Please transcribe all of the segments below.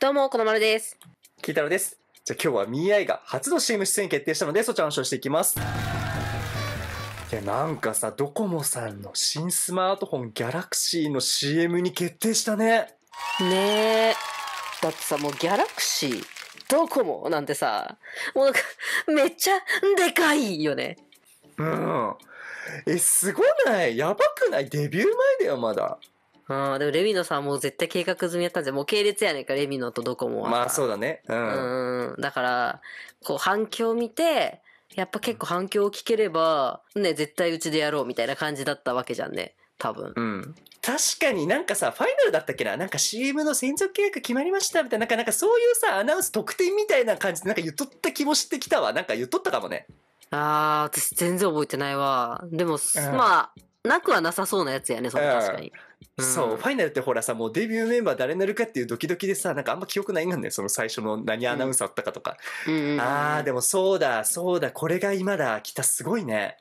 どうも、このまるです。きいたろです。じゃあ今日はミーアイが初の CM 出演決定したので、そちらの紹介していきます。いや、なんかさ、ドコモさんの新スマートフォン、ギャラクシーの CM に決定したね。ねえ。だってさ、もうギャラクシー、ドコモなんてさ、もうなんか、めっちゃでかいよね。うん。え、すごないやばくないデビュー前だよ、まだ。うん、でもレミノさんもう絶対計画済みやったんじゃもう系列やねんか、レミノとドコモは。まあそうだね。うん。うん。だから、こう反響見て、やっぱ結構反響を聞ければ、ね、絶対うちでやろうみたいな感じだったわけじゃんね。多分。うん。確かになんかさ、ファイナルだったっけななんか CM の専属契約決まりましたみたいな、なんかなんかそういうさ、アナウンス特典みたいな感じでなんか言っとった気もしてきたわ。なんか言っとったかもね。あー、私全然覚えてないわ。でも、うん、まあ、なくはなさそうなやつやね、そ確かに。うん、そう、ファイナルってほらさ、もうデビューメンバー誰になるかっていうドキドキでさ、なんかあんま記憶ないんだね、その最初の何アナウンサーだったかとか。うんああ、でもそうだ、そうだ、これが今だ、来た、すごいね。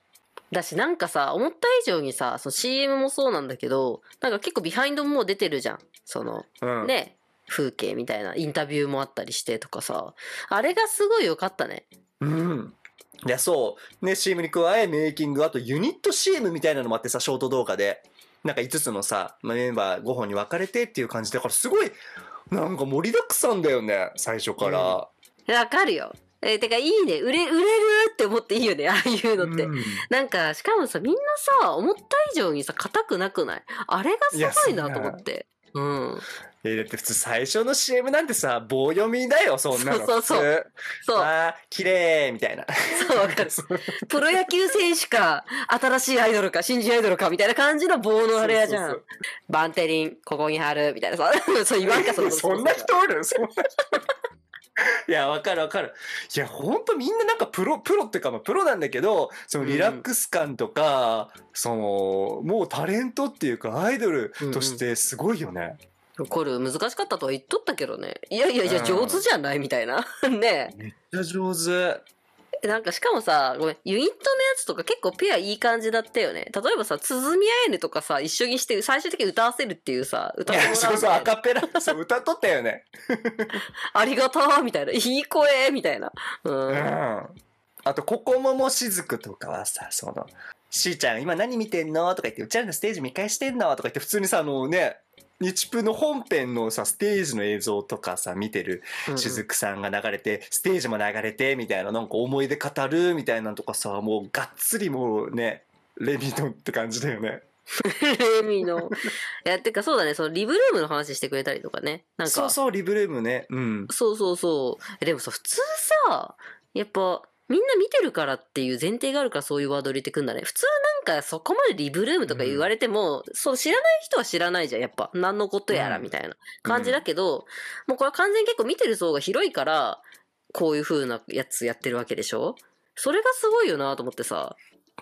だし、なんかさ、思った以上にさ、その CM もそうなんだけど、なんか結構ビハインドも出てるじゃん。その、うん、ね、風景みたいなインタビューもあったりしてとかさ、あれがすごい良かったね。うん。で、そう。ね、CM に加え、メイキング、あとユニット CM みたいなのもあってさ、ショート動画で。なんか5つのさ、メンバー5本に分かれてっていう感じだからすごい、なんか盛りだくさんだよね、最初から。わ、うん、かるよ。えー、てかいいね売れ売れるって思っていいよねああいうのって、うん、なんかしかもさみんなさ思った以上にさ硬くなくないあれがすごいなと思ってうん。え、だって普通最初の CM なんてさ、棒読みだよ、そんなの。そうそうそう。そう。ああ、綺麗みたいな。そう、かる。プロ野球選手か、新しいアイドルか、新人アイドルか、みたいな感じの棒のあれやじゃん。そうそうそうバンテリン、ここに貼る、みたいなさ。そう 言わんか、そそんな人おるそんな人 いや、わかるわかる。いや、ほんとみんななんかプロ、プロっていうか、プロなんだけど、そのリラックス感とか、うん、その、もうタレントっていうかアイドルとしてすごいよね。うんこれ難しかったとは言っとったけどね。いやいやいや、上手じゃないみたいな。ねめっちゃ上手。なんかしかもさ、ごめん、ユニットのやつとか結構ペアいい感じだったよね。例えばさ、鼓みあえぬとかさ、一緒にして最終的に歌わせるっていうさ、歌ってそうそう、アカペラ、そう、歌っとったよね。ありがとうみたいな、いい声みたいな。うん。うん、あと、ここももしずくとかはさ、その、しーちゃん今何見てんのとか言って、うちらのステージ見返してんのとか言って、普通にさ、あのね、日プの本編のさ、ステージの映像とかさ、見てる、雫さんが流れて、ステージも流れて、みたいな、なんか思い出語る、みたいなのとかさ、もうがっつりもうね、レミドンって感じだよね。レミの。いや、てかそうだね、そのリブルームの話してくれたりとかね。なんか。そうそう、リブルームね。うん。そうそうそう。でもさ、普通さ、やっぱ、みんな見てるからっていう前提があるからそういうワード入れてくんだね。普通なんかそこまでリブルームとか言われても、うん、そう知らない人は知らないじゃん、やっぱ。何のことやらみたいな感じだけど、うん、もうこれは完全に結構見てる層が広いから、こういう風なやつやってるわけでしょそれがすごいよなと思ってさ。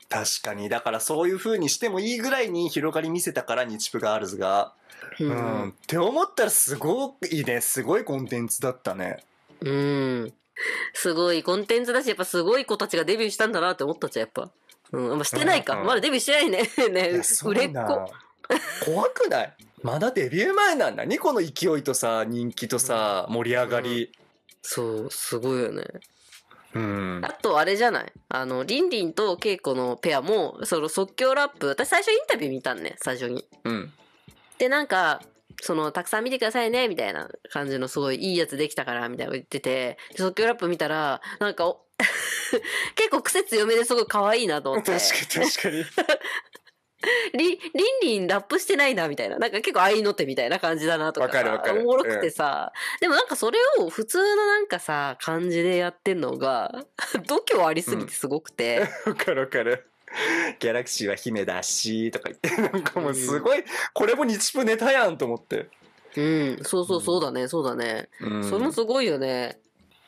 確かに。だからそういう風にしてもいいぐらいに広がり見せたから日プガールズが。うん、うん。って思ったらすごいね。すごいコンテンツだったね。うん。すごいコンテンツだし、やっぱすごい子たちがデビューしたんだなって思ったじゃん、やっぱ。うん、まあ、してないか。うんうん、まだデビューしてないね。ね、売れっ子。怖くないまだデビュー前なんだ。にこの勢いとさ、人気とさ、盛り上がり。うん、そう、すごいよね。うん、あとあれじゃないあの、リンリンとケイコのペアも、その即興ラップ、私最初インタビュー見たんね、最初に。うん。で、なんか、その、たくさん見てくださいね、みたいな感じのすごいいいやつできたから、みたいな言ってて、即興ラップ見たら、なんか、結構癖強めですごい可愛いなと思って。確かに確かに。り、んりんラップしてないな、みたいな。なんか結構合いの手みたいな感じだなとか。わかるかる。おもろくてさ、うん、でもなんかそれを普通のなんかさ、感じでやってんのが、度胸ありすぎてすごくて。うん、かるわかる。ギャラクシーは姫だし、とか言って、なんかもうすごい、これも日プネタやんと思って。うん、そうそうそうだね、そうだね。うん、それもすごいよね。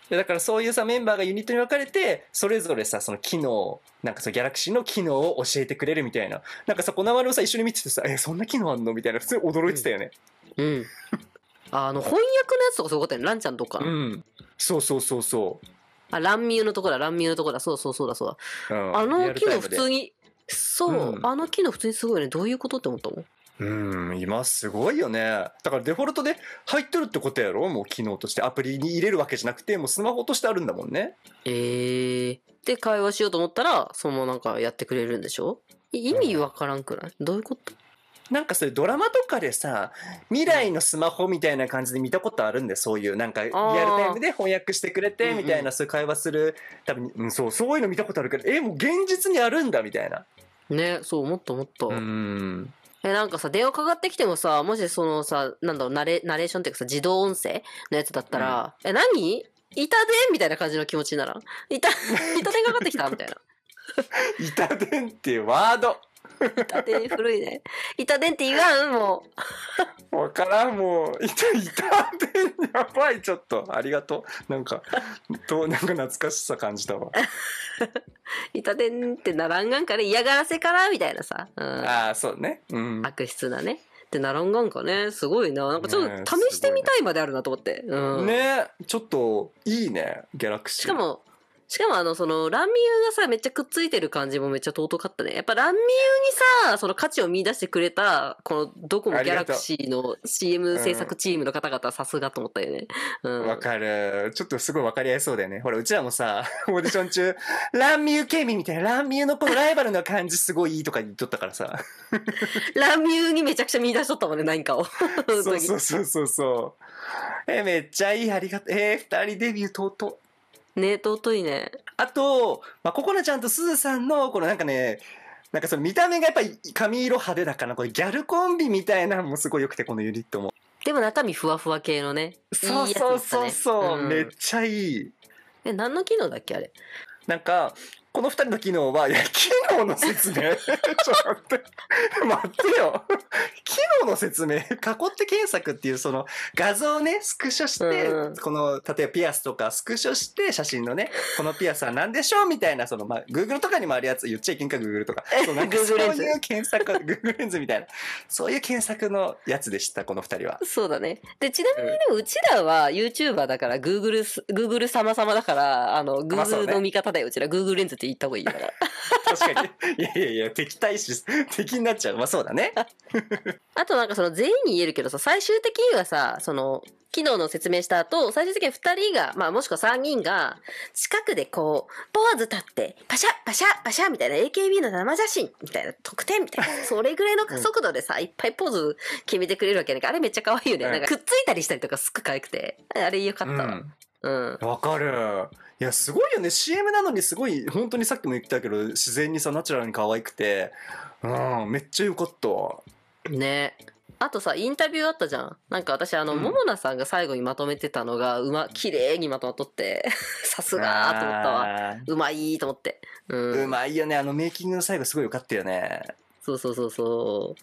だからそういうさ、メンバーがユニットに分かれて、それぞれさ、その機能、なんかそのギャラクシーの機能を教えてくれるみたいな。なんかさ、こなまるをさ、一緒に見ててさ、え、そんな機能あんのみたいな、普通に驚いてたよね。うん。うん、あの、翻訳のやつとかそういうことやね。ランちゃんとか。うん。そうそうそうそう。あ、乱入のとこだ、乱入のとこだ、そうそうそうだ、そうだ。あの機能普通に、そう、うんあの機能普通にすごいね。どういうことって思ったもん。うん、今すごいよね。だからデフォルトで入っとるってことやろもう機能として。アプリに入れるわけじゃなくて、もうスマホとしてあるんだもんね。えー。で、会話しようと思ったら、そのなんかやってくれるんでしょ意味わからんくない、どういうことなんかそういうドラマとかでさ、未来のスマホみたいな感じで見たことあるんで、そういう、なんかリアルタイムで翻訳してくれて、みたいな、そういう会話する、多分、うん、そう、そういうの見たことあるけど、え、もう現実にあるんだ、みたいな。ね、そう、もっともっと。うん。え、なんかさ、電話かかってきてもさ、もしそのさ、なんだろう、ナレ、ナレーションっていうかさ、自動音声のやつだったら、うん、え、何いたでみたいな感じの気持ちにならんいた、いたでかかってきたみたいな。いたでんっていうワード。板伝古いね。板伝って言わんもう。わからんもう。板、板伝やばいちょっと。ありがとう。なんか、どう、なんか懐かしさ感じたわ。板 伝ってならんがんから嫌がらせからみたいなさ。うん、ああ、そうね。うん。悪質なね。ってならんがんかね。すごいな。なんかちょっと試してみたいまであるなと思って。ね、うん、ねちょっといいね、ギャラクシー。しかも、しかもあの、その、乱ミユがさ、めっちゃくっついてる感じもめっちゃ尊かったね。やっぱ乱ミユにさ、その価値を見出してくれた、このドコモギャラクシーの CM 制作チームの方々、さすがと思ったよね。わ、うん、かる。ちょっとすごいわかり合いそうだよね。ほら、うちらもさ、オーディション中、ランミユケミみたいな、ランミユのこのライバルの感じすごいいいとか言っとったからさ。ランミユにめちゃくちゃ見出しとったもんね、何かを。そうそうそうそうそう。え、めっちゃいい、ありがとう。えー、二人デビューとうとね尊いね。あと、まあ、ここのちゃんとすずさんの、このなんかね、なんかその見た目がやっぱり髪色派手だから、これギャルコンビみたいなのもすごい良くて、このユニットも。でも中身ふわふわ系のね。そうそうそうそう、めっちゃいい。え、何の機能だっけあれ。なんか、この二人の機能は、いや、機能の説明 ちょっと待って。待ってよ。機能の説明、囲って検索っていうその画像をね、スクショして、うん、この、例えばピアスとかスクショして写真のね、このピアスは何でしょうみたいな、その、まあ、Google とかにもあるやつ、言っちゃいけんか Google とか。そうなんかそういう検索、Google レンズみたいな。そういう検索のやつでした、この二人は。そうだね。で、ちなみにでもうちらは YouTuber だから Google、Google 様様だから、あの、Google の見方だよ、うちら。Google レンズって言った方がいいから。確かに。いやいやいや、敵対視、敵になっちゃう。まあそうだね。あとなんかその全員に言えるけどさ、最終的にはさ、その、機能の説明した後、最終的に2人が、まあもしくは3人が、近くでこう、ポーズ立って、パシャパシャパシャみたいな AKB の生写真みたいな特典みたいな、それぐらいの速度でさ、いっぱいポーズ決めてくれるわけやねあれめっちゃ可愛いよね。なんかくっついたりしたりとかすっごい可愛くて。あれよかったわ。うん。わ、かる。いや、すごいよね。CM なのにすごい、本当にさっきも言ったけど、自然にさ、ナチュラルに可愛くて、うん、めっちゃよかった。わ。ねあとさインタビューあったじゃんなんか私あの、うん、桃さんが最後にまとめてたのがうま綺麗にまとまっとって さすがと思ったわうまいと思って、うん、うまいよねあのメイキングの最後すごいよかったよねそうそうそうそう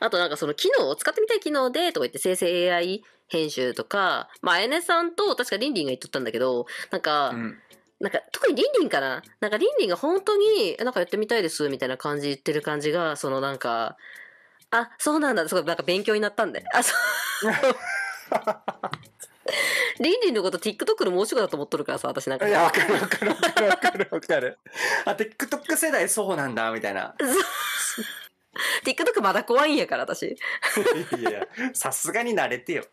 あとなんかその機能を使ってみたい機能でとか言って生成 AI 編集とか、まあ、あねさんと確かりんりんが言っとったんだけど、なんか、うん、なんか特にりんりんかななんかりンリんが本当になんかやってみたいですみたいな感じ言ってる感じが、そのなんか、あ、そうなんだ。すごい、なんか勉強になったんで。あ、そう。リンリンのこと TikTok の申し子だと思っとるからさ、私なんか。いや、わかるわかるわかるわかるわかる。あ、TikTok 世代そうなんだ、みたいな。TikTok まだ怖いんやから、私。いやいや、さすがに慣れてよ。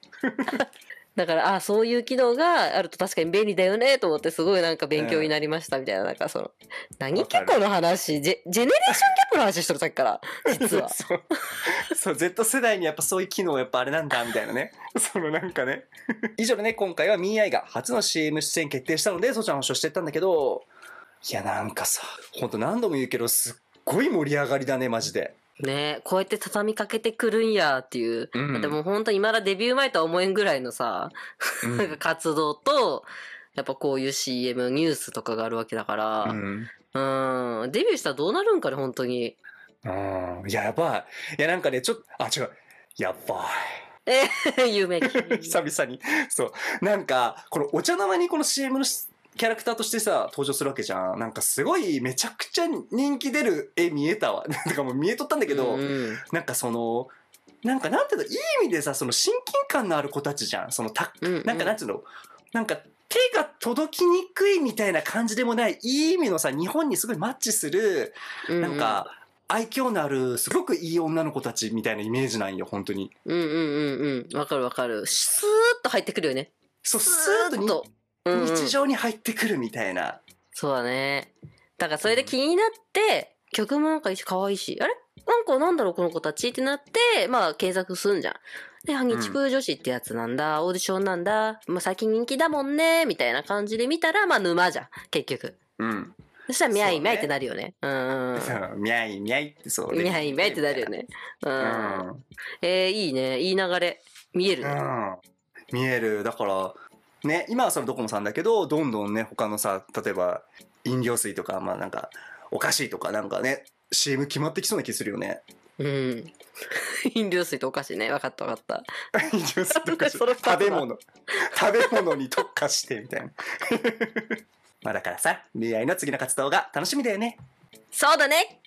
だから、あそういう機能があると確かに便利だよねと思って、すごいなんか勉強になりましたみたいな、うなんかその、何結構の話ジェ、ジェネレーションギャップの話してるさっきから、実は。そう。そう、Z 世代にやっぱそういう機能やっぱあれなんだ、みたいなね。そのなんかね。以上でね、今回は m i が初の CM 出演決定したので、そちらの話をしてったんだけど、いや、なんかさ、ほんと何度も言うけど、すっごい盛り上がりだね、マジで。ねこうやって畳みかけてくるんやっていう。うん、でも本当にまだデビュー前とは思えんぐらいのさ、うん、活動と、やっぱこういう CM、ニュースとかがあるわけだから、うん、うんデビューしたらどうなるんかね、本当に。うん、いや、やばい。いや、なんかね、ちょっと、あ、違う。やばい。え、有 名 久々に。そう。なんか、このお茶の間にこの CM のキャラクターとしてさ、登場するわけじゃん。なんかすごい、めちゃくちゃ人気出る絵見えたわ。なんかもう見えとったんだけど、なんかその、なんかなんていうの、いい意味でさ、その親近感のある子たちじゃん。そのた、うんうん、なんかなんていうの、なんか手が届きにくいみたいな感じでもない、いい意味のさ、日本にすごいマッチする、んうん、なんか、愛嬌のある、すごくいい女の子たちみたいなイメージなんよ、本当に。うんうんうんうん。わかるわかる。スーッと入ってくるよね。そう、スーッと。日常に入ってくるみたいな、うんそうだねだからそれで気になって、うん、曲もなんか可愛いしあれなんかなんだろうこの子たちってなってまあ検索すんじゃんで、半ニプー女子ってやつなんだ、オーディションなんだ、まあ、最近人気だもんね、みたいな感じで見たら、まあ、沼じゃん、結局。うん。そしたら、みゃいみゃいってなるよね。う、ね、ん。みゃいみゃいってそう、ね。みゃいみゃいってなるよね。うん。えー、いいね。いい流れ。見える、ね。うん。見える。だから、ね、今はそのドコモさんだけど、どんどんね、他のさ、例えば飲料水とか、まあなんか、お菓子とかなんかね、CM 決まってきそうな気するよね。うん。飲料水とお菓子ね。分かった分かった。飲料水とお菓子。食べ物。食べ物に特化してみたいな。まあだからさ、未来の次の活動が楽しみだよね。そうだね。